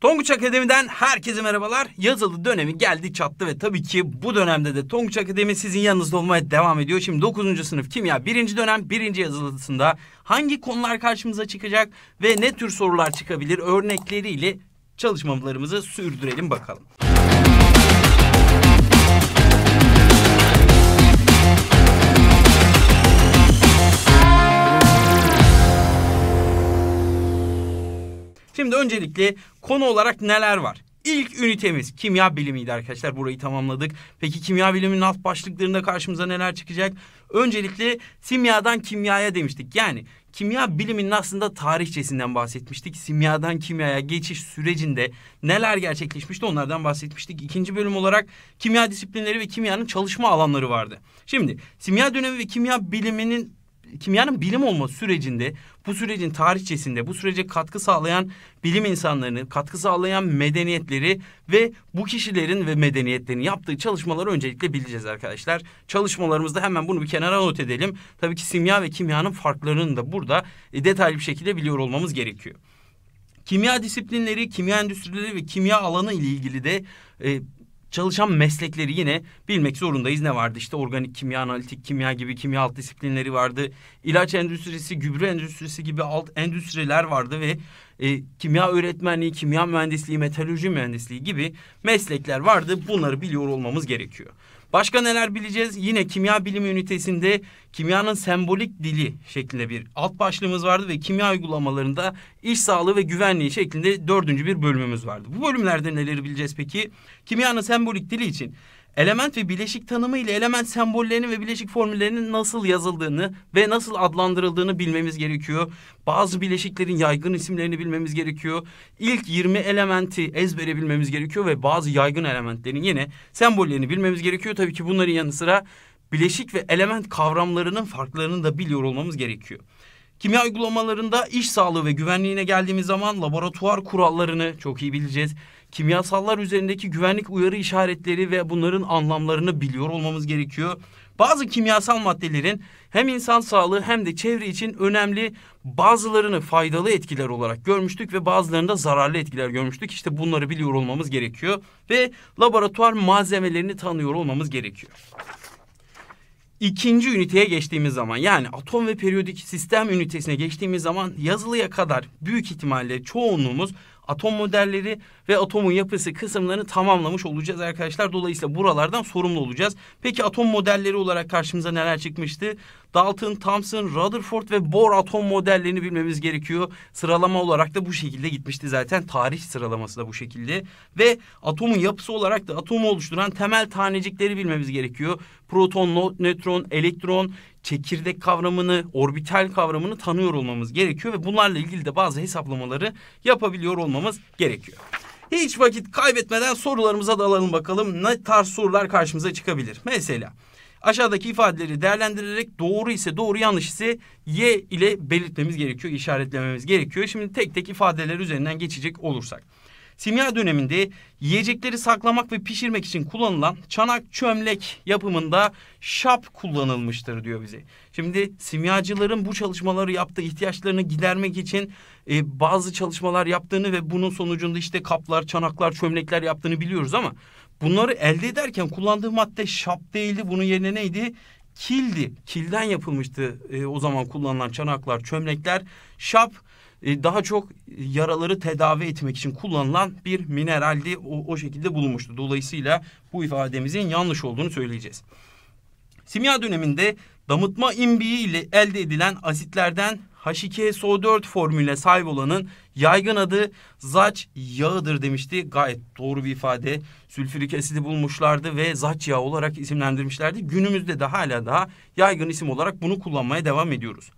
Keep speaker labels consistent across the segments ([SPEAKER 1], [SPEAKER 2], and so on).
[SPEAKER 1] Tonguç Akademi'den herkese merhabalar. Yazılı dönemi geldi çattı ve tabii ki bu dönemde de Tonguç Akademi sizin yanınızda olmaya devam ediyor. Şimdi 9. sınıf kimya 1. dönem 1. yazılısında hangi konular karşımıza çıkacak ve ne tür sorular çıkabilir örnekleriyle çalışmalarımızı sürdürelim bakalım. Şimdi öncelikle konu olarak neler var? İlk ünitemiz kimya bilimiydi arkadaşlar. Burayı tamamladık. Peki kimya biliminin alt başlıklarında karşımıza neler çıkacak? Öncelikle simyadan kimyaya demiştik. Yani kimya biliminin aslında tarihçesinden bahsetmiştik. Simyadan kimyaya geçiş sürecinde neler gerçekleşmişti onlardan bahsetmiştik. İkinci bölüm olarak kimya disiplinleri ve kimyanın çalışma alanları vardı. Şimdi simya dönemi ve kimya biliminin kimyanın bilim olma sürecinde, bu sürecin tarihçesinde, bu sürece katkı sağlayan bilim insanlarını, katkı sağlayan medeniyetleri ve bu kişilerin ve medeniyetlerin yaptığı çalışmaları öncelikle bileceğiz arkadaşlar. Çalışmalarımızda hemen bunu bir kenara not edelim. Tabii ki simya ve kimyanın farklarını da burada e, detaylı bir şekilde biliyor olmamız gerekiyor. Kimya disiplinleri, kimya endüstrileri ve kimya alanı ile ilgili de e, çalışan meslekleri yine bilmek zorundayız. Ne vardı işte organik kimya, analitik kimya gibi kimya alt disiplinleri vardı. İlaç endüstrisi, gübre endüstrisi gibi alt endüstriler vardı ve e, kimya öğretmenliği, kimya mühendisliği, metalürji mühendisliği gibi meslekler vardı. Bunları biliyor olmamız gerekiyor. Başka neler bileceğiz? Yine kimya bilimi ünitesinde kimyanın sembolik dili şeklinde bir alt başlığımız vardı ve kimya uygulamalarında iş sağlığı ve güvenliği şeklinde dördüncü bir bölümümüz vardı. Bu bölümlerde neleri bileceğiz peki? Kimyanın sembolik dili için element ve bileşik tanımı ile element sembollerinin ve bileşik formüllerinin nasıl yazıldığını ve nasıl adlandırıldığını bilmemiz gerekiyor. Bazı bileşiklerin yaygın isimlerini bilmemiz gerekiyor. İlk 20 elementi ezbere bilmemiz gerekiyor ve bazı yaygın elementlerin yine sembollerini bilmemiz gerekiyor. Tabii ki bunların yanı sıra bileşik ve element kavramlarının farklarını da biliyor olmamız gerekiyor. Kimya uygulamalarında iş sağlığı ve güvenliğine geldiğimiz zaman laboratuvar kurallarını çok iyi bileceğiz kimyasallar üzerindeki güvenlik uyarı işaretleri ve bunların anlamlarını biliyor olmamız gerekiyor. Bazı kimyasal maddelerin hem insan sağlığı hem de çevre için önemli bazılarını faydalı etkiler olarak görmüştük ve bazılarını da zararlı etkiler görmüştük. İşte bunları biliyor olmamız gerekiyor ve laboratuvar malzemelerini tanıyor olmamız gerekiyor. İkinci üniteye geçtiğimiz zaman yani atom ve periyodik sistem ünitesine geçtiğimiz zaman yazılıya kadar büyük ihtimalle çoğunluğumuz atom modelleri ve atomun yapısı kısımlarını tamamlamış olacağız arkadaşlar. Dolayısıyla buralardan sorumlu olacağız. Peki atom modelleri olarak karşımıza neler çıkmıştı? Dalton, Thomson, Rutherford ve Bohr atom modellerini bilmemiz gerekiyor. Sıralama olarak da bu şekilde gitmişti zaten. Tarih sıralaması da bu şekilde. Ve atomun yapısı olarak da atomu oluşturan temel tanecikleri bilmemiz gerekiyor. Proton, nötron, elektron, çekirdek kavramını, orbital kavramını tanıyor olmamız gerekiyor ve bunlarla ilgili de bazı hesaplamaları yapabiliyor olmamız gerekiyor. Hiç vakit kaybetmeden sorularımıza dalalım bakalım ne tarz sorular karşımıza çıkabilir. Mesela aşağıdaki ifadeleri değerlendirerek doğru ise doğru yanlış ise y ile belirtmemiz gerekiyor, işaretlememiz gerekiyor. Şimdi tek tek ifadeler üzerinden geçecek olursak. Simya döneminde yiyecekleri saklamak ve pişirmek için kullanılan çanak çömlek yapımında şap kullanılmıştır diyor bize. Şimdi simyacıların bu çalışmaları yaptığı ihtiyaçlarını gidermek için e, bazı çalışmalar yaptığını ve bunun sonucunda işte kaplar, çanaklar, çömlekler yaptığını biliyoruz ama bunları elde ederken kullandığı madde şap değildi. Bunun yerine neydi? kildi. Kilden yapılmıştı e, o zaman kullanılan çanaklar, çömlekler. Şap e, daha çok yaraları tedavi etmek için kullanılan bir mineraldi. O, o şekilde bulunmuştu. Dolayısıyla bu ifademizin yanlış olduğunu söyleyeceğiz. Simya döneminde damıtma imbiği ile elde edilen asitlerden H2SO4 formülüne sahip olanın yaygın adı zaç yağıdır demişti. Gayet doğru bir ifade. Sülfürik asidi bulmuşlardı ve zaç yağı olarak isimlendirmişlerdi. Günümüzde de hala daha yaygın isim olarak bunu kullanmaya devam ediyoruz.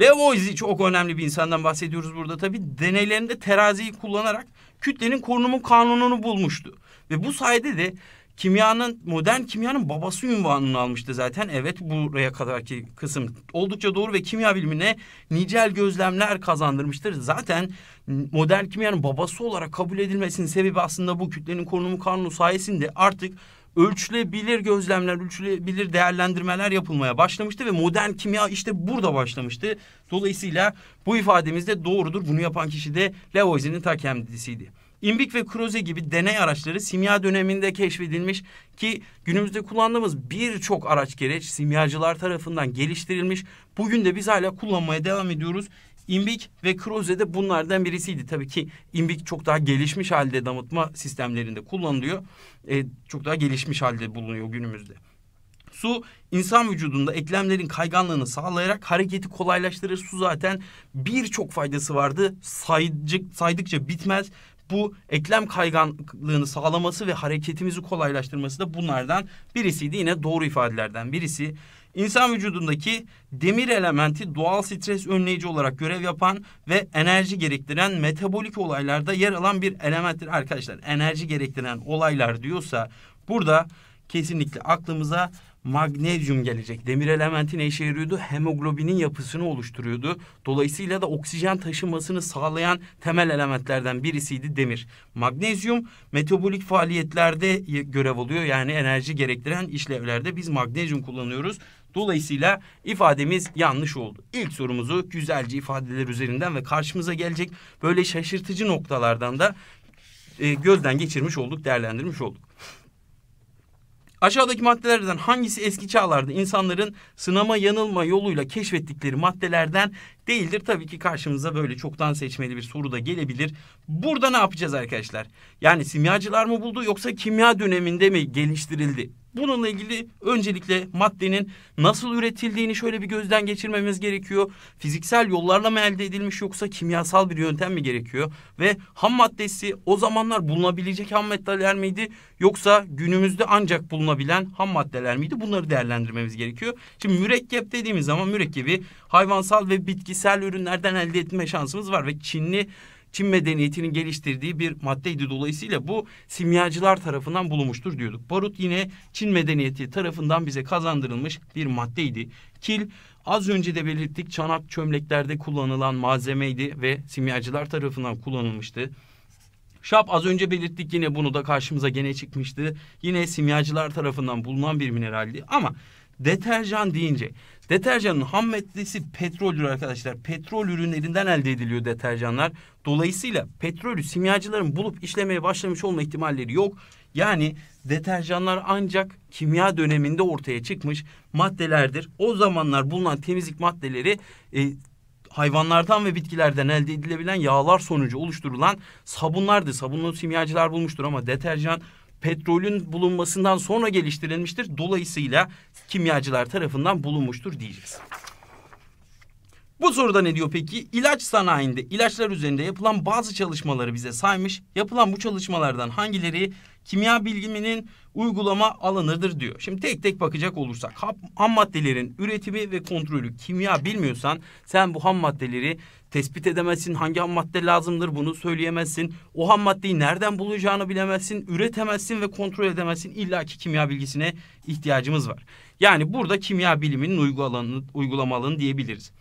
[SPEAKER 1] Leo çok önemli bir insandan bahsediyoruz burada tabii. Deneylerinde teraziyi kullanarak kütlenin korunumu kanununu bulmuştu. Ve bu sayede de kimyanın modern kimyanın babası unvanını almıştı zaten. Evet buraya kadarki kısım oldukça doğru ve kimya bilimine nicel gözlemler kazandırmıştır. Zaten modern kimyanın babası olarak kabul edilmesinin sebebi aslında bu kütlenin korunumu kanunu sayesinde artık ölçülebilir gözlemler, ölçülebilir değerlendirmeler yapılmaya başlamıştı ve modern kimya işte burada başlamıştı. Dolayısıyla bu ifademiz de doğrudur. Bunu yapan kişi de Lavoisier'in ta kendisiydi. İmbik ve Kroze gibi deney araçları simya döneminde keşfedilmiş ki günümüzde kullandığımız birçok araç gereç simyacılar tarafından geliştirilmiş. Bugün de biz hala kullanmaya devam ediyoruz. İmbik ve Kroze de bunlardan birisiydi. Tabii ki imbik çok daha gelişmiş halde damıtma sistemlerinde kullanılıyor. E, çok daha gelişmiş halde bulunuyor günümüzde. Su insan vücudunda eklemlerin kayganlığını sağlayarak hareketi kolaylaştırır. Su zaten birçok faydası vardı. Saydık, saydıkça bitmez bu eklem kayganlığını sağlaması ve hareketimizi kolaylaştırması da bunlardan birisiydi. Yine doğru ifadelerden birisi. İnsan vücudundaki demir elementi doğal stres önleyici olarak görev yapan ve enerji gerektiren metabolik olaylarda yer alan bir elementtir arkadaşlar. Enerji gerektiren olaylar diyorsa burada kesinlikle aklımıza magnezyum gelecek. Demir elementi ne işe yarıyordu? Hemoglobinin yapısını oluşturuyordu. Dolayısıyla da oksijen taşımasını sağlayan temel elementlerden birisiydi demir. Magnezyum metabolik faaliyetlerde görev alıyor. Yani enerji gerektiren işlevlerde biz magnezyum kullanıyoruz. Dolayısıyla ifademiz yanlış oldu. İlk sorumuzu güzelce ifadeler üzerinden ve karşımıza gelecek böyle şaşırtıcı noktalardan da e, gözden geçirmiş olduk, değerlendirmiş olduk. Aşağıdaki maddelerden hangisi eski çağlarda insanların sınama yanılma yoluyla keşfettikleri maddelerden değildir? Tabii ki karşımıza böyle çoktan seçmeli bir soru da gelebilir. Burada ne yapacağız arkadaşlar? Yani simyacılar mı buldu yoksa kimya döneminde mi geliştirildi? Bununla ilgili öncelikle maddenin nasıl üretildiğini şöyle bir gözden geçirmemiz gerekiyor. Fiziksel yollarla mı elde edilmiş yoksa kimyasal bir yöntem mi gerekiyor? Ve ham maddesi o zamanlar bulunabilecek ham maddeler miydi? Yoksa günümüzde ancak bulunabilen ham maddeler miydi? Bunları değerlendirmemiz gerekiyor. Şimdi mürekkep dediğimiz zaman mürekkebi hayvansal ve bitkisel ürünlerden elde etme şansımız var. Ve Çinli Çin medeniyetinin geliştirdiği bir maddeydi. Dolayısıyla bu simyacılar tarafından bulunmuştur diyorduk. Barut yine Çin medeniyeti tarafından bize kazandırılmış bir maddeydi. Kil az önce de belirttik çanak çömleklerde kullanılan malzemeydi ve simyacılar tarafından kullanılmıştı. Şap az önce belirttik yine bunu da karşımıza gene çıkmıştı. Yine simyacılar tarafından bulunan bir mineraldi ama Deterjan deyince deterjanın ham maddesi petroldür arkadaşlar. Petrol ürünlerinden elde ediliyor deterjanlar. Dolayısıyla petrolü simyacıların bulup işlemeye başlamış olma ihtimalleri yok. Yani deterjanlar ancak kimya döneminde ortaya çıkmış maddelerdir. O zamanlar bulunan temizlik maddeleri e, hayvanlardan ve bitkilerden elde edilebilen yağlar sonucu oluşturulan sabunlardı. Sabunlu simyacılar bulmuştur ama deterjan petrolün bulunmasından sonra geliştirilmiştir. Dolayısıyla kimyacılar tarafından bulunmuştur diyeceğiz. Bu soruda ne diyor peki? İlaç sanayinde ilaçlar üzerinde yapılan bazı çalışmaları bize saymış. Yapılan bu çalışmalardan hangileri kimya biliminin uygulama alanıdır diyor. Şimdi tek tek bakacak olursak ham maddelerin üretimi ve kontrolü kimya bilmiyorsan sen bu ham maddeleri Tespit edemezsin hangi ham madde lazımdır bunu söyleyemezsin. O ham maddeyi nereden bulacağını bilemezsin, üretemezsin ve kontrol edemezsin. İlla ki kimya bilgisine ihtiyacımız var. Yani burada kimya biliminin uygulanı, uygulama diyebiliriz.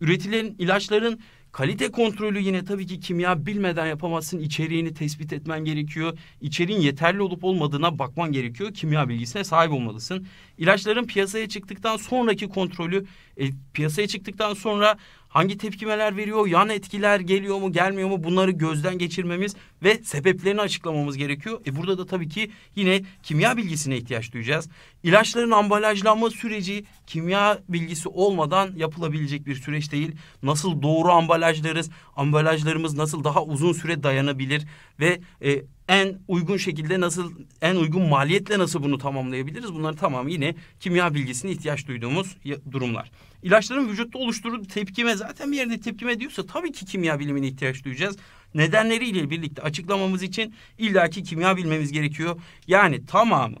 [SPEAKER 1] Üretilen ilaçların Kalite kontrolü yine tabii ki kimya bilmeden yapamazsın. İçeriğini tespit etmen gerekiyor. İçeriğin yeterli olup olmadığına bakman gerekiyor. Kimya bilgisine sahip olmalısın. İlaçların piyasaya çıktıktan sonraki kontrolü, e, piyasaya çıktıktan sonra hangi tepkimeler veriyor, yan etkiler geliyor mu gelmiyor mu bunları gözden geçirmemiz ve sebeplerini açıklamamız gerekiyor. E burada da tabii ki yine kimya bilgisine ihtiyaç duyacağız. İlaçların ambalajlanma süreci kimya bilgisi olmadan yapılabilecek bir süreç değil. Nasıl doğru ambalajlarız, ambalajlarımız nasıl daha uzun süre dayanabilir ve... E, en uygun şekilde nasıl en uygun maliyetle nasıl bunu tamamlayabiliriz? Bunların tamamı yine kimya bilgisine ihtiyaç duyduğumuz durumlar. İlaçların vücutta oluşturduğu tepkime zaten bir yerde tepkime diyorsa tabii ki kimya bilimine ihtiyaç duyacağız. Nedenleriyle birlikte açıklamamız için illaki kimya bilmemiz gerekiyor. Yani tamamı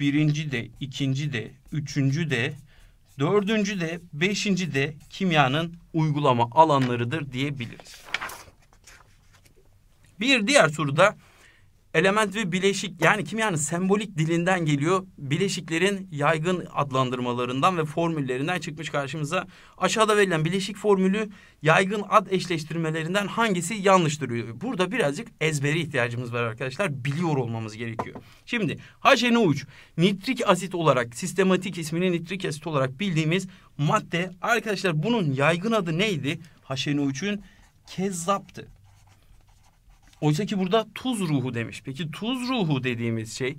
[SPEAKER 1] birinci de, ikinci de, üçüncü de, dördüncü de, beşinci de kimyanın uygulama alanlarıdır diyebiliriz. Bir diğer soruda Element ve bileşik yani kimyanın sembolik dilinden geliyor. Bileşiklerin yaygın adlandırmalarından ve formüllerinden çıkmış karşımıza. Aşağıda verilen bileşik formülü yaygın ad eşleştirmelerinden hangisi yanlıştır? Burada birazcık ezbere ihtiyacımız var arkadaşlar. Biliyor olmamız gerekiyor. Şimdi HNO3 nitrik asit olarak sistematik ismini nitrik asit olarak bildiğimiz madde arkadaşlar bunun yaygın adı neydi? HNO3'ün kezzaptı. Oysa ki burada tuz ruhu demiş. Peki tuz ruhu dediğimiz şey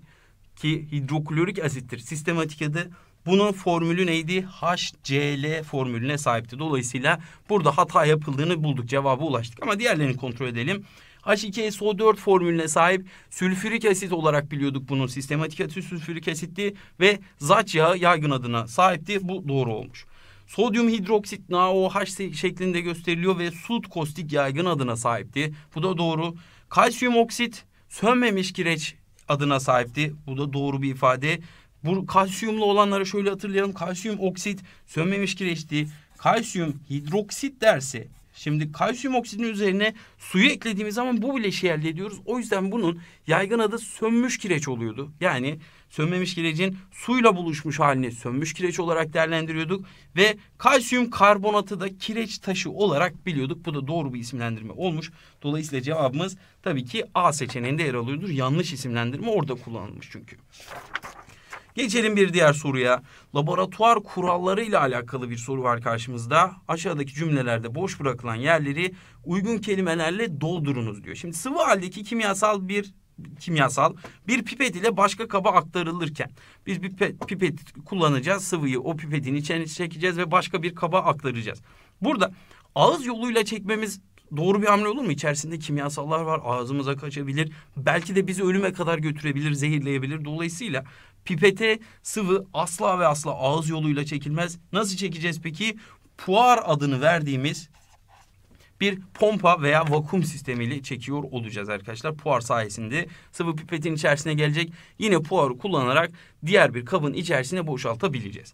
[SPEAKER 1] ki hidroklorik asittir. Sistematik adı bunun formülü neydi? HCl formülüne sahipti. Dolayısıyla burada hata yapıldığını bulduk. Cevaba ulaştık ama diğerlerini kontrol edelim. H2SO4 formülüne sahip sülfürik asit olarak biliyorduk bunun sistematik adı sülfürik asitti ve zat yağı yaygın adına sahipti. Bu doğru olmuş. Sodyum hidroksit NaOH şeklinde gösteriliyor ve sud kostik yaygın adına sahipti. Bu da doğru. Kalsiyum oksit sönmemiş kireç adına sahipti. Bu da doğru bir ifade. Bu kalsiyumlu olanları şöyle hatırlayalım. Kalsiyum oksit sönmemiş kireçti. Kalsiyum hidroksit derse, Şimdi kalsiyum oksidinin üzerine suyu eklediğimiz zaman bu bile şey elde ediyoruz. O yüzden bunun yaygın adı sönmüş kireç oluyordu. Yani sönmemiş kirecin suyla buluşmuş halini sönmüş kireç olarak değerlendiriyorduk. Ve kalsiyum karbonatı da kireç taşı olarak biliyorduk. Bu da doğru bir isimlendirme olmuş. Dolayısıyla cevabımız tabii ki A seçeneğinde yer alıyordur. Yanlış isimlendirme orada kullanılmış çünkü. Geçelim bir diğer soruya. Laboratuvar kuralları ile alakalı bir soru var karşımızda. Aşağıdaki cümlelerde boş bırakılan yerleri uygun kelimelerle doldurunuz diyor. Şimdi sıvı haldeki kimyasal bir kimyasal bir pipet ile başka kaba aktarılırken biz bir pipet, kullanacağız sıvıyı o pipetin içine çekeceğiz ve başka bir kaba aktaracağız. Burada ağız yoluyla çekmemiz doğru bir hamle olur mu? İçerisinde kimyasallar var ağzımıza kaçabilir belki de bizi ölüme kadar götürebilir zehirleyebilir dolayısıyla pipete sıvı asla ve asla ağız yoluyla çekilmez. Nasıl çekeceğiz peki? Puar adını verdiğimiz bir pompa veya vakum sistemiyle çekiyor olacağız arkadaşlar. Puar sayesinde sıvı pipetin içerisine gelecek. Yine puarı kullanarak diğer bir kabın içerisine boşaltabileceğiz.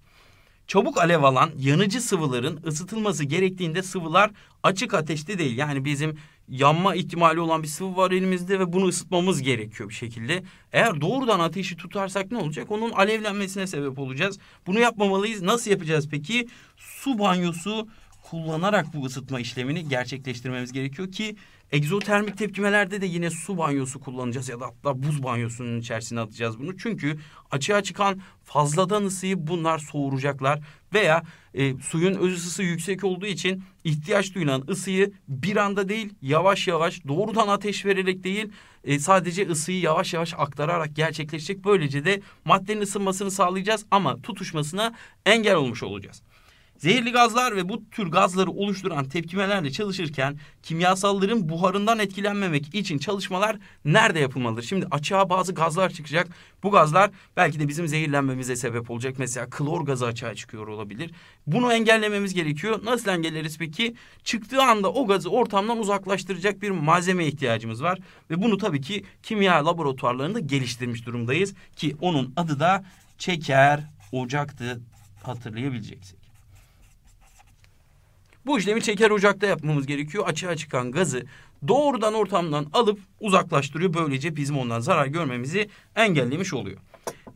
[SPEAKER 1] Çabuk alev alan yanıcı sıvıların ısıtılması gerektiğinde sıvılar açık ateşte değil. Yani bizim yanma ihtimali olan bir sıvı var elimizde ve bunu ısıtmamız gerekiyor bir şekilde. Eğer doğrudan ateşi tutarsak ne olacak? Onun alevlenmesine sebep olacağız. Bunu yapmamalıyız. Nasıl yapacağız peki? Su banyosu kullanarak bu ısıtma işlemini gerçekleştirmemiz gerekiyor ki egzotermik tepkimelerde de yine su banyosu kullanacağız ya da hatta buz banyosunun içerisine atacağız bunu. Çünkü açığa çıkan fazladan ısıyı bunlar soğuracaklar veya e, suyun öz ısısı yüksek olduğu için ihtiyaç duyulan ısıyı bir anda değil yavaş yavaş doğrudan ateş vererek değil e, sadece ısıyı yavaş yavaş aktararak gerçekleşecek. Böylece de maddenin ısınmasını sağlayacağız ama tutuşmasına engel olmuş olacağız. Zehirli gazlar ve bu tür gazları oluşturan tepkimelerle çalışırken kimyasalların buharından etkilenmemek için çalışmalar nerede yapılmalıdır? Şimdi açığa bazı gazlar çıkacak. Bu gazlar belki de bizim zehirlenmemize sebep olacak. Mesela klor gazı açığa çıkıyor olabilir. Bunu engellememiz gerekiyor. Nasıl engelleriz peki? Çıktığı anda o gazı ortamdan uzaklaştıracak bir malzeme ihtiyacımız var. Ve bunu tabii ki kimya laboratuvarlarında geliştirmiş durumdayız. Ki onun adı da çeker ocaktı hatırlayabileceksiniz. Bu işlemi çeker ocakta yapmamız gerekiyor. Açığa çıkan gazı doğrudan ortamdan alıp uzaklaştırıyor. Böylece bizim ondan zarar görmemizi engellemiş oluyor.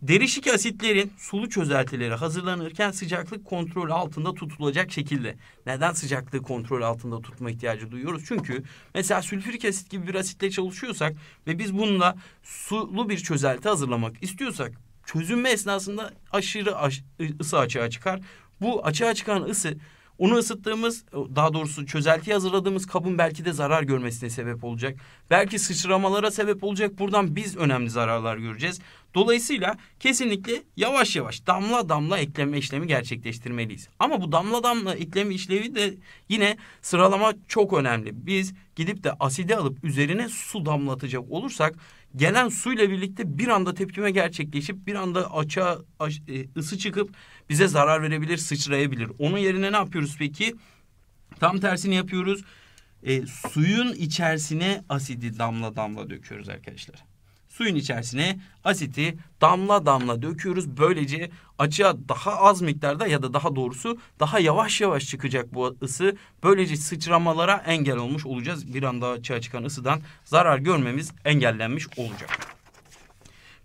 [SPEAKER 1] Derişik asitlerin sulu çözeltileri hazırlanırken sıcaklık kontrol altında tutulacak şekilde. Neden sıcaklığı kontrol altında tutma ihtiyacı duyuyoruz? Çünkü mesela sülfürik asit gibi bir asitle çalışıyorsak ve biz bununla sulu bir çözelti hazırlamak istiyorsak çözünme esnasında aşırı aş ısı açığa çıkar. Bu açığa çıkan ısı onu ısıttığımız e, daha doğrusu çözelti hazırladığımız kabın belki de zarar görmesine sebep olacak. Belki sıçramalara sebep olacak. Buradan biz önemli zararlar göreceğiz. Dolayısıyla kesinlikle yavaş yavaş damla damla ekleme işlemi gerçekleştirmeliyiz. Ama bu damla damla ekleme işlevi de yine sıralama çok önemli. Biz gidip de asidi alıp üzerine su damlatacak olursak gelen suyla birlikte bir anda tepkime gerçekleşip bir anda açığa aç, e, ısı çıkıp bize zarar verebilir, sıçrayabilir. Onun yerine ne yapıyoruz peki? Tam tersini yapıyoruz. E, suyun içerisine asidi damla damla döküyoruz arkadaşlar. Suyun içerisine asiti damla damla döküyoruz. Böylece açığa daha az miktarda ya da daha doğrusu daha yavaş yavaş çıkacak bu ısı. Böylece sıçramalara engel olmuş olacağız. Bir anda açığa çıkan ısıdan zarar görmemiz engellenmiş olacak.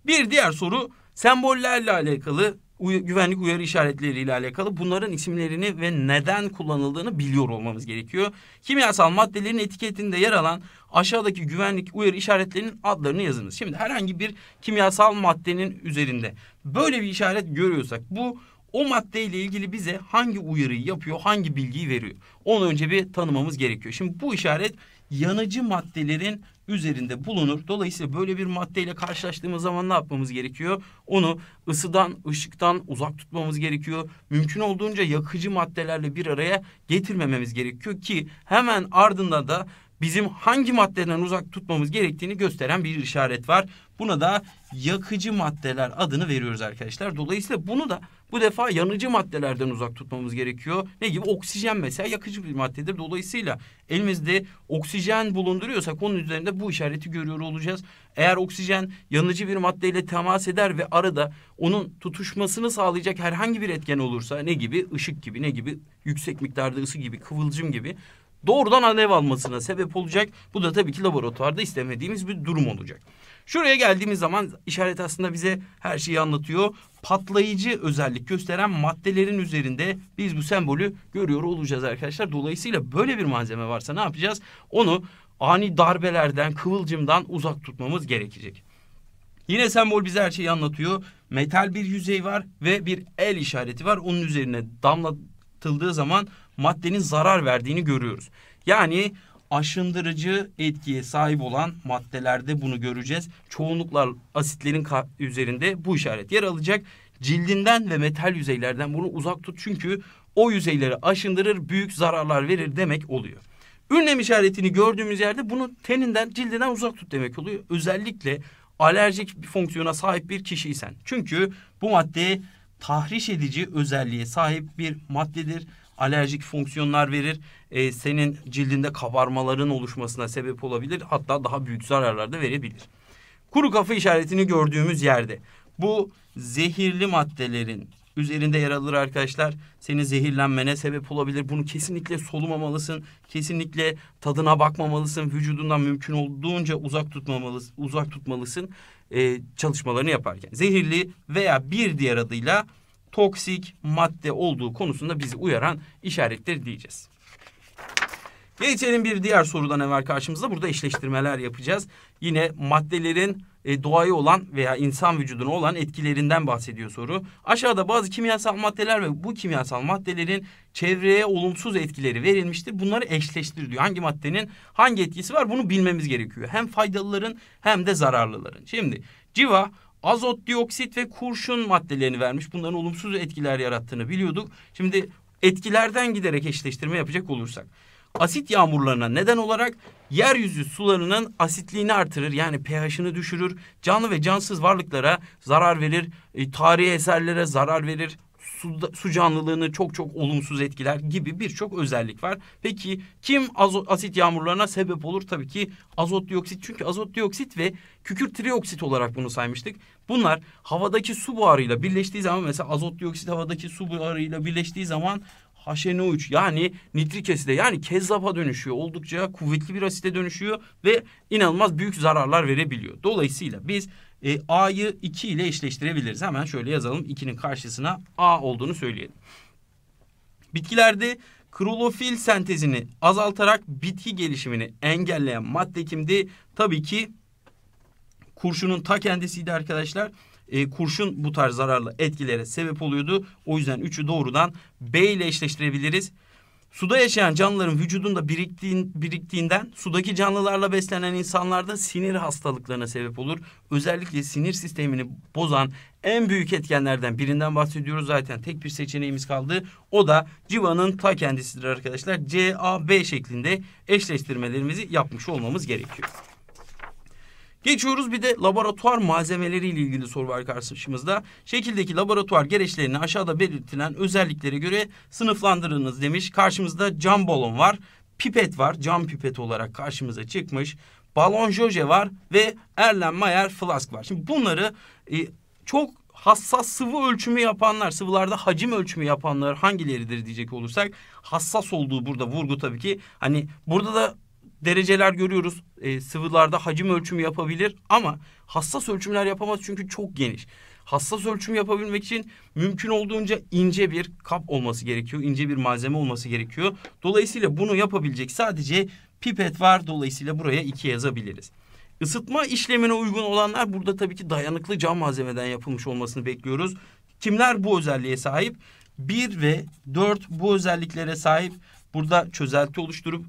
[SPEAKER 1] Bir diğer soru sembollerle alakalı uy- güvenlik uyarı işaretleri ile alakalı bunların isimlerini ve neden kullanıldığını biliyor olmamız gerekiyor. Kimyasal maddelerin etiketinde yer alan aşağıdaki güvenlik uyarı işaretlerinin adlarını yazınız. Şimdi herhangi bir kimyasal maddenin üzerinde böyle bir işaret görüyorsak bu o maddeyle ilgili bize hangi uyarıyı yapıyor, hangi bilgiyi veriyor? Onu önce bir tanımamız gerekiyor. Şimdi bu işaret yanıcı maddelerin üzerinde bulunur. Dolayısıyla böyle bir maddeyle karşılaştığımız zaman ne yapmamız gerekiyor? Onu ısıdan, ışıktan uzak tutmamız gerekiyor. Mümkün olduğunca yakıcı maddelerle bir araya getirmememiz gerekiyor ki hemen ardında da bizim hangi maddeden uzak tutmamız gerektiğini gösteren bir işaret var. Buna da yakıcı maddeler adını veriyoruz arkadaşlar. Dolayısıyla bunu da bu defa yanıcı maddelerden uzak tutmamız gerekiyor. Ne gibi? Oksijen mesela yakıcı bir maddedir. Dolayısıyla elimizde oksijen bulunduruyorsak onun üzerinde bu işareti görüyor olacağız. Eğer oksijen yanıcı bir maddeyle temas eder ve arada onun tutuşmasını sağlayacak herhangi bir etken olursa ne gibi? Işık gibi, ne gibi? Yüksek miktarda ısı gibi, kıvılcım gibi doğrudan alev almasına sebep olacak. Bu da tabii ki laboratuvarda istemediğimiz bir durum olacak. Şuraya geldiğimiz zaman işaret aslında bize her şeyi anlatıyor. Patlayıcı özellik gösteren maddelerin üzerinde biz bu sembolü görüyor olacağız arkadaşlar. Dolayısıyla böyle bir malzeme varsa ne yapacağız? Onu ani darbelerden, kıvılcımdan uzak tutmamız gerekecek. Yine sembol bize her şeyi anlatıyor. Metal bir yüzey var ve bir el işareti var. Onun üzerine damlatıldığı zaman maddenin zarar verdiğini görüyoruz. Yani aşındırıcı etkiye sahip olan maddelerde bunu göreceğiz. Çoğunlukla asitlerin üzerinde bu işaret yer alacak. Cildinden ve metal yüzeylerden bunu uzak tut çünkü o yüzeyleri aşındırır, büyük zararlar verir demek oluyor. Ünlem işaretini gördüğümüz yerde bunu teninden, cildinden uzak tut demek oluyor. Özellikle alerjik bir fonksiyona sahip bir kişiysen. Çünkü bu madde tahriş edici özelliğe sahip bir maddedir alerjik fonksiyonlar verir. E, senin cildinde kabarmaların oluşmasına sebep olabilir. Hatta daha büyük zararlar da verebilir. Kuru kafa işaretini gördüğümüz yerde bu zehirli maddelerin üzerinde yer alır arkadaşlar. Seni zehirlenmene sebep olabilir. Bunu kesinlikle solumamalısın. Kesinlikle tadına bakmamalısın. Vücudundan mümkün olduğunca uzak tutmamalısın. Uzak tutmalısın. E, çalışmalarını yaparken. Zehirli veya bir diğer adıyla toksik madde olduğu konusunda bizi uyaran işaretleri diyeceğiz. Geçelim bir diğer sorudan evvel karşımızda. Burada eşleştirmeler yapacağız. Yine maddelerin e, doğaya olan veya insan vücuduna olan etkilerinden bahsediyor soru. Aşağıda bazı kimyasal maddeler ve bu kimyasal maddelerin çevreye olumsuz etkileri verilmiştir. Bunları eşleştir diyor. Hangi maddenin hangi etkisi var bunu bilmemiz gerekiyor. Hem faydalıların hem de zararlıların. Şimdi civa azot, dioksit ve kurşun maddelerini vermiş. Bunların olumsuz etkiler yarattığını biliyorduk. Şimdi etkilerden giderek eşleştirme yapacak olursak. Asit yağmurlarına neden olarak yeryüzü sularının asitliğini artırır. Yani pH'ını düşürür. Canlı ve cansız varlıklara zarar verir. E, tarihi eserlere zarar verir. Su, su canlılığını çok çok olumsuz etkiler gibi birçok özellik var. Peki kim azot, asit yağmurlarına sebep olur? Tabii ki azot dioksit. Çünkü azot dioksit ve kükürt trioksit olarak bunu saymıştık. Bunlar havadaki su buharıyla birleştiği zaman mesela azot dioksit havadaki su buharıyla birleştiği zaman HNO3 yani nitrik aside yani kezzaba dönüşüyor. Oldukça kuvvetli bir asite dönüşüyor ve inanılmaz büyük zararlar verebiliyor. Dolayısıyla biz e, A'yı 2 ile eşleştirebiliriz. Hemen şöyle yazalım 2'nin karşısına A olduğunu söyleyelim. Bitkilerde klorofil sentezini azaltarak bitki gelişimini engelleyen madde kimdi? Tabii ki Kurşunun ta kendisiydi arkadaşlar. E, kurşun bu tarz zararlı etkilere sebep oluyordu. O yüzden üçü doğrudan B ile eşleştirebiliriz. Suda yaşayan canlıların vücudunda biriktiğin, biriktiğinden sudaki canlılarla beslenen insanlarda sinir hastalıklarına sebep olur. Özellikle sinir sistemini bozan en büyük etkenlerden birinden bahsediyoruz zaten. Tek bir seçeneğimiz kaldı. O da civanın ta kendisidir arkadaşlar. C, A, B şeklinde eşleştirmelerimizi yapmış olmamız gerekiyor. Geçiyoruz bir de laboratuvar malzemeleriyle ilgili soru var karşımızda. Şekildeki laboratuvar gereçlerini aşağıda belirtilen özelliklere göre sınıflandırınız demiş. Karşımızda cam balon var, pipet var, cam pipet olarak karşımıza çıkmış. Balon joje var ve Erlen Mayer flask var. Şimdi bunları e, çok hassas sıvı ölçümü yapanlar, sıvılarda hacim ölçümü yapanlar hangileridir diyecek olursak hassas olduğu burada vurgu tabii ki. Hani burada da dereceler görüyoruz. E, sıvılarda hacim ölçümü yapabilir ama hassas ölçümler yapamaz çünkü çok geniş. Hassas ölçüm yapabilmek için mümkün olduğunca ince bir kap olması gerekiyor. ince bir malzeme olması gerekiyor. Dolayısıyla bunu yapabilecek sadece pipet var. Dolayısıyla buraya iki yazabiliriz. Isıtma işlemine uygun olanlar burada tabii ki dayanıklı cam malzemeden yapılmış olmasını bekliyoruz. Kimler bu özelliğe sahip? 1 ve 4 bu özelliklere sahip. Burada çözelti oluşturup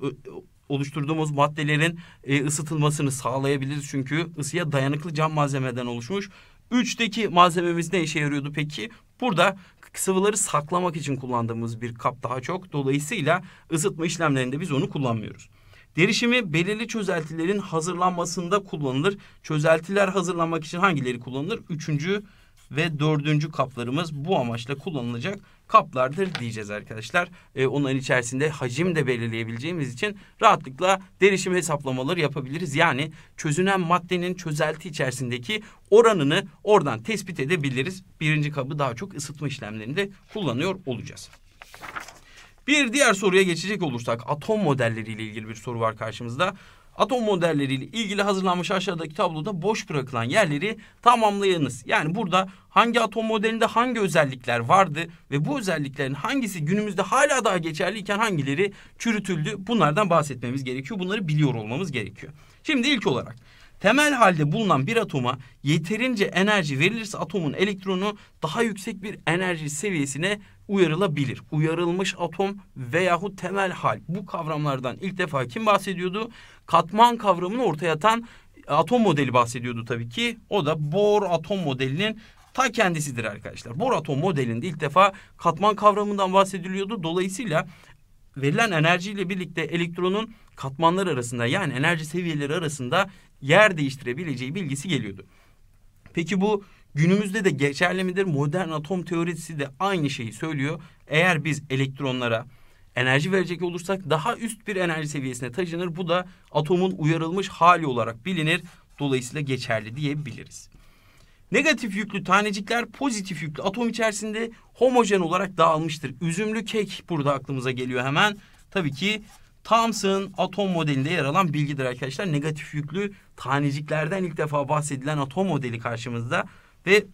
[SPEAKER 1] oluşturduğumuz maddelerin e, ısıtılmasını sağlayabiliriz. Çünkü ısıya dayanıklı cam malzemeden oluşmuş. Üçteki malzememiz ne işe yarıyordu peki? Burada sıvıları saklamak için kullandığımız bir kap daha çok. Dolayısıyla ısıtma işlemlerinde biz onu kullanmıyoruz. Derişimi belirli çözeltilerin hazırlanmasında kullanılır. Çözeltiler hazırlanmak için hangileri kullanılır? Üçüncü ve dördüncü kaplarımız bu amaçla kullanılacak kaplardır diyeceğiz arkadaşlar. E, onların içerisinde hacim de belirleyebileceğimiz için rahatlıkla derişim hesaplamaları yapabiliriz. Yani çözünen maddenin çözelti içerisindeki oranını oradan tespit edebiliriz. Birinci kabı daha çok ısıtma işlemlerinde kullanıyor olacağız. Bir diğer soruya geçecek olursak atom modelleriyle ilgili bir soru var karşımızda. Atom modelleriyle ilgili hazırlanmış aşağıdaki tabloda boş bırakılan yerleri tamamlayınız. Yani burada hangi atom modelinde hangi özellikler vardı ve bu özelliklerin hangisi günümüzde hala daha geçerliyken hangileri çürütüldü bunlardan bahsetmemiz gerekiyor. Bunları biliyor olmamız gerekiyor. Şimdi ilk olarak Temel halde bulunan bir atoma yeterince enerji verilirse atomun elektronu daha yüksek bir enerji seviyesine uyarılabilir. Uyarılmış atom veyahut temel hal. Bu kavramlardan ilk defa kim bahsediyordu? Katman kavramını ortaya atan atom modeli bahsediyordu tabii ki. O da Bohr atom modelinin ta kendisidir arkadaşlar. Bohr atom modelinde ilk defa katman kavramından bahsediliyordu. Dolayısıyla verilen enerjiyle birlikte elektronun katmanlar arasında yani enerji seviyeleri arasında yer değiştirebileceği bilgisi geliyordu. Peki bu günümüzde de geçerli midir? Modern atom teorisi de aynı şeyi söylüyor. Eğer biz elektronlara enerji verecek olursak daha üst bir enerji seviyesine taşınır. Bu da atomun uyarılmış hali olarak bilinir. Dolayısıyla geçerli diyebiliriz. Negatif yüklü tanecikler pozitif yüklü atom içerisinde homojen olarak dağılmıştır. Üzümlü kek burada aklımıza geliyor hemen. Tabii ki Thomson atom modelinde yer alan bilgidir arkadaşlar. Negatif yüklü taneciklerden ilk defa bahsedilen atom modeli karşımızda. Ve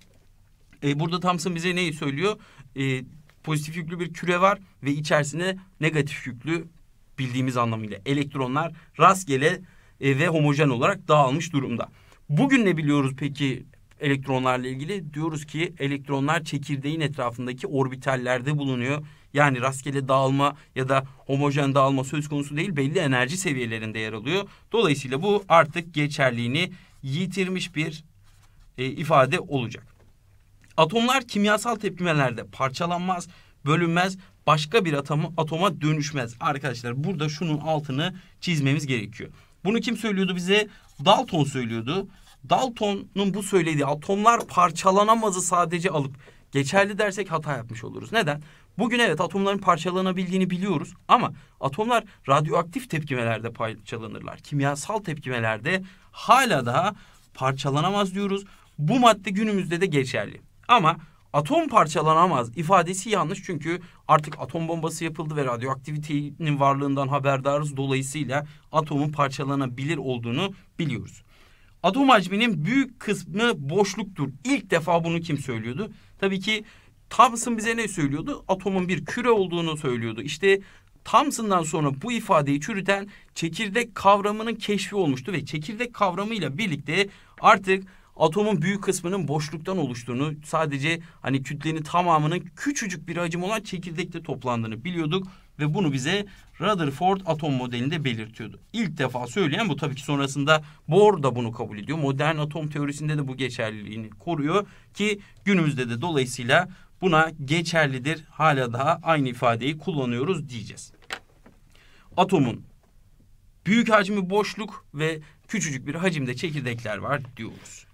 [SPEAKER 1] e, burada Thomson bize neyi söylüyor? E, pozitif yüklü bir küre var ve içerisinde negatif yüklü bildiğimiz anlamıyla elektronlar rastgele e, ve homojen olarak dağılmış durumda. Bugün ne biliyoruz peki elektronlarla ilgili? Diyoruz ki elektronlar çekirdeğin etrafındaki orbitallerde bulunuyor yani rastgele dağılma ya da homojen dağılma söz konusu değil belli enerji seviyelerinde yer alıyor. Dolayısıyla bu artık geçerliğini yitirmiş bir e, ifade olacak. Atomlar kimyasal tepkimelerde parçalanmaz, bölünmez, başka bir atomu atoma dönüşmez. Arkadaşlar burada şunun altını çizmemiz gerekiyor. Bunu kim söylüyordu bize? Dalton söylüyordu. Dalton'un bu söylediği atomlar parçalanamazı sadece alıp geçerli dersek hata yapmış oluruz. Neden? Bugün evet atomların parçalanabildiğini biliyoruz ama atomlar radyoaktif tepkimelerde parçalanırlar. Kimyasal tepkimelerde hala daha parçalanamaz diyoruz. Bu madde günümüzde de geçerli. Ama atom parçalanamaz ifadesi yanlış çünkü artık atom bombası yapıldı ve radyoaktivitenin varlığından haberdarız. Dolayısıyla atomun parçalanabilir olduğunu biliyoruz. Atom hacminin büyük kısmı boşluktur. İlk defa bunu kim söylüyordu? Tabii ki Thomson bize ne söylüyordu? Atomun bir küre olduğunu söylüyordu. İşte Thomson'dan sonra bu ifadeyi çürüten çekirdek kavramının keşfi olmuştu ve çekirdek kavramıyla birlikte artık atomun büyük kısmının boşluktan oluştuğunu, sadece hani kütlenin tamamının küçücük bir hacim olan çekirdekte toplandığını biliyorduk ve bunu bize Rutherford atom modelinde belirtiyordu. İlk defa söyleyen bu tabii ki sonrasında Bohr da bunu kabul ediyor. Modern atom teorisinde de bu geçerliliğini koruyor ki günümüzde de dolayısıyla Buna geçerlidir. Hala daha aynı ifadeyi kullanıyoruz diyeceğiz. Atomun büyük hacmi boşluk ve küçücük bir hacimde çekirdekler var diyoruz.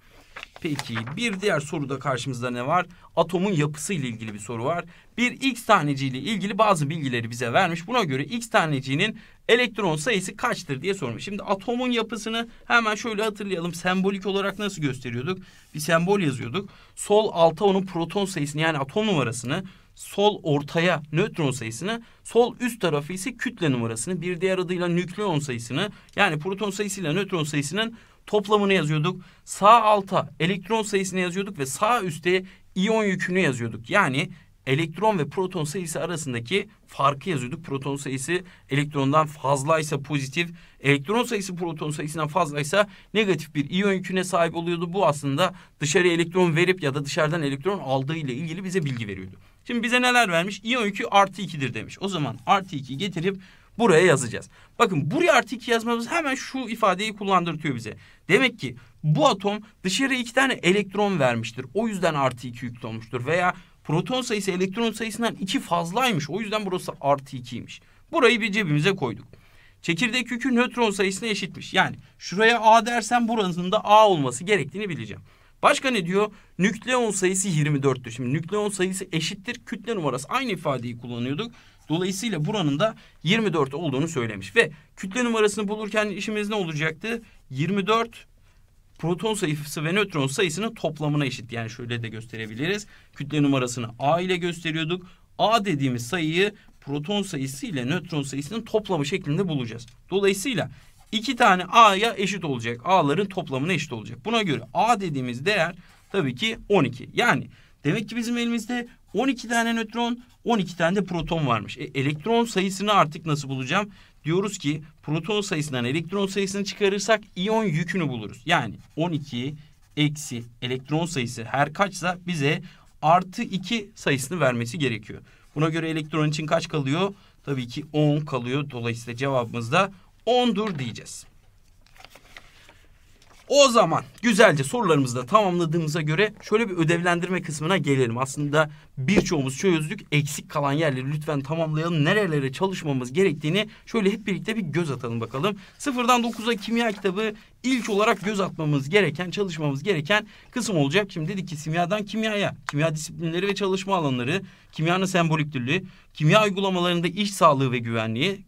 [SPEAKER 1] Peki bir diğer soruda karşımızda ne var? Atomun yapısı ile ilgili bir soru var. Bir X taneci ile ilgili bazı bilgileri bize vermiş. Buna göre X taneciğinin elektron sayısı kaçtır diye sormuş. Şimdi atomun yapısını hemen şöyle hatırlayalım. Sembolik olarak nasıl gösteriyorduk? Bir sembol yazıyorduk. Sol alta onun proton sayısını yani atom numarasını sol ortaya nötron sayısını, sol üst tarafı ise kütle numarasını, bir diğer adıyla nükleon sayısını yani proton sayısıyla nötron sayısının toplamını yazıyorduk. Sağ alta elektron sayısını yazıyorduk ve sağ üste iyon yükünü yazıyorduk. Yani elektron ve proton sayısı arasındaki farkı yazıyorduk. Proton sayısı elektrondan fazlaysa pozitif, elektron sayısı proton sayısından fazlaysa negatif bir iyon yüküne sahip oluyordu. Bu aslında dışarıya elektron verip ya da dışarıdan elektron aldığı ile ilgili bize bilgi veriyordu. Şimdi bize neler vermiş? İyon yükü artı 2'dir demiş. O zaman artı 2 getirip buraya yazacağız. Bakın buraya artı 2 yazmamız hemen şu ifadeyi kullandırtıyor bize. Demek ki bu atom dışarı iki tane elektron vermiştir. O yüzden artı 2 yüklü olmuştur. Veya proton sayısı elektron sayısından 2 fazlaymış. O yüzden burası artı 2'ymiş. Burayı bir cebimize koyduk. Çekirdek yükü nötron sayısına eşitmiş. Yani şuraya A dersen buranın da A olması gerektiğini bileceğim. Başka ne diyor? Nükleon sayısı 24'tür. Şimdi nükleon sayısı eşittir kütle numarası. Aynı ifadeyi kullanıyorduk. Dolayısıyla buranın da 24 olduğunu söylemiş. Ve kütle numarasını bulurken işimiz ne olacaktı? 24 proton sayısı ve nötron sayısının toplamına eşit. Yani şöyle de gösterebiliriz. Kütle numarasını A ile gösteriyorduk. A dediğimiz sayıyı proton sayısı ile nötron sayısının toplamı şeklinde bulacağız. Dolayısıyla iki tane A'ya eşit olacak. A'ların toplamına eşit olacak. Buna göre A dediğimiz değer tabii ki 12. Yani demek ki bizim elimizde 12 tane nötron, 12 tane de proton varmış. E, elektron sayısını artık nasıl bulacağım? Diyoruz ki proton sayısından elektron sayısını çıkarırsak iyon yükünü buluruz. Yani 12 eksi elektron sayısı her kaçsa bize artı 2 sayısını vermesi gerekiyor. Buna göre elektron için kaç kalıyor? Tabii ki 10 kalıyor. Dolayısıyla cevabımız da 10'dur diyeceğiz. O zaman güzelce sorularımızı da tamamladığımıza göre şöyle bir ödevlendirme kısmına gelelim. Aslında birçoğumuz çözdük. Eksik kalan yerleri lütfen tamamlayalım. Nerelere çalışmamız gerektiğini şöyle hep birlikte bir göz atalım bakalım. Sıfırdan dokuza kimya kitabı ilk olarak göz atmamız gereken, çalışmamız gereken kısım olacak. Şimdi dedik ki simyadan kimyaya, kimya disiplinleri ve çalışma alanları, kimyanın sembolik kimya uygulamalarında iş sağlığı ve güvenliği,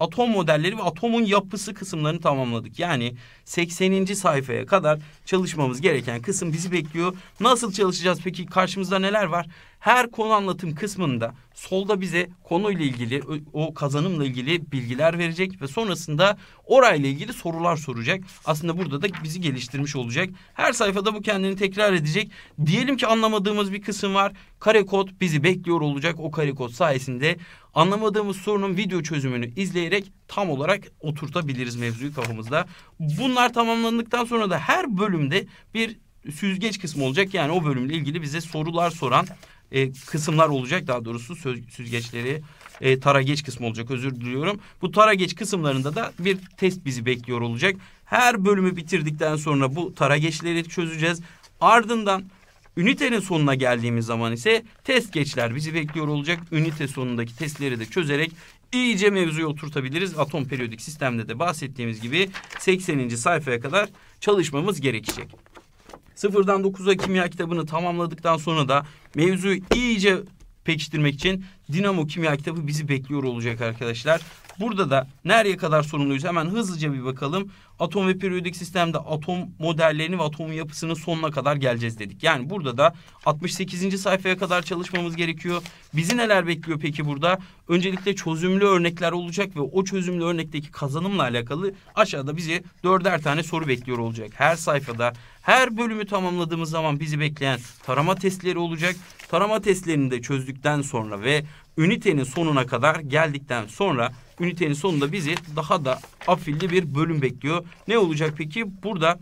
[SPEAKER 1] atom modelleri ve atomun yapısı kısımlarını tamamladık. Yani 80. sayfaya kadar çalışmamız gereken kısım bizi bekliyor. Nasıl çalışacağız peki? Karşımızda neler var? her konu anlatım kısmında solda bize konuyla ilgili o kazanımla ilgili bilgiler verecek ve sonrasında orayla ilgili sorular soracak. Aslında burada da bizi geliştirmiş olacak. Her sayfada bu kendini tekrar edecek. Diyelim ki anlamadığımız bir kısım var. Kare kod bizi bekliyor olacak. O kare kod sayesinde anlamadığımız sorunun video çözümünü izleyerek tam olarak oturtabiliriz mevzuyu kafamızda. Bunlar tamamlandıktan sonra da her bölümde bir süzgeç kısmı olacak. Yani o bölümle ilgili bize sorular soran e, kısımlar olacak daha doğrusu söz, süzgeçleri e, tara geç kısmı olacak özür diliyorum. Bu tara geç kısımlarında da bir test bizi bekliyor olacak. Her bölümü bitirdikten sonra bu tara geçleri çözeceğiz. Ardından ünitenin sonuna geldiğimiz zaman ise test geçler bizi bekliyor olacak. Ünite sonundaki testleri de çözerek iyice mevzuyu oturtabiliriz. Atom periyodik sistemde de bahsettiğimiz gibi 80. sayfaya kadar çalışmamız gerekecek. Sıfırdan dokuz'a kimya kitabını tamamladıktan sonra da mevzuyu iyice pekiştirmek için Dinamo Kimya kitabı bizi bekliyor olacak arkadaşlar. Burada da nereye kadar sorumluyuz hemen hızlıca bir bakalım. Atom ve periyodik sistemde atom modellerini ve atom yapısının sonuna kadar geleceğiz dedik. Yani burada da 68. sayfaya kadar çalışmamız gerekiyor. Bizi neler bekliyor peki burada? Öncelikle çözümlü örnekler olacak ve o çözümlü örnekteki kazanımla alakalı aşağıda bizi dörder tane soru bekliyor olacak. Her sayfada her bölümü tamamladığımız zaman bizi bekleyen tarama testleri olacak. Tarama testlerini de çözdükten sonra ve ünitenin sonuna kadar geldikten sonra ünitenin sonunda bizi daha da afilli bir bölüm bekliyor. Ne olacak peki? Burada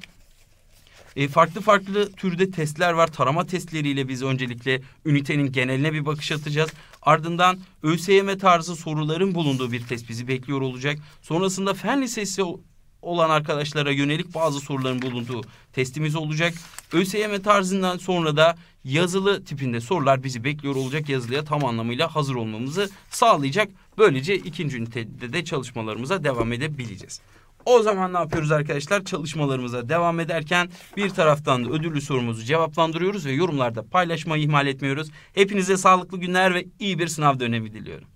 [SPEAKER 1] e, farklı farklı türde testler var. Tarama testleriyle biz öncelikle ünitenin geneline bir bakış atacağız. Ardından ÖSYM tarzı soruların bulunduğu bir test bizi bekliyor olacak. Sonrasında fen lisesi olan arkadaşlara yönelik bazı soruların bulunduğu testimiz olacak. ÖSYM tarzından sonra da yazılı tipinde sorular bizi bekliyor olacak. Yazılıya tam anlamıyla hazır olmamızı sağlayacak. Böylece ikinci ünitede de çalışmalarımıza devam edebileceğiz. O zaman ne yapıyoruz arkadaşlar? Çalışmalarımıza devam ederken bir taraftan da ödüllü sorumuzu cevaplandırıyoruz ve yorumlarda paylaşmayı ihmal etmiyoruz. Hepinize sağlıklı günler ve iyi bir sınav dönemi diliyorum.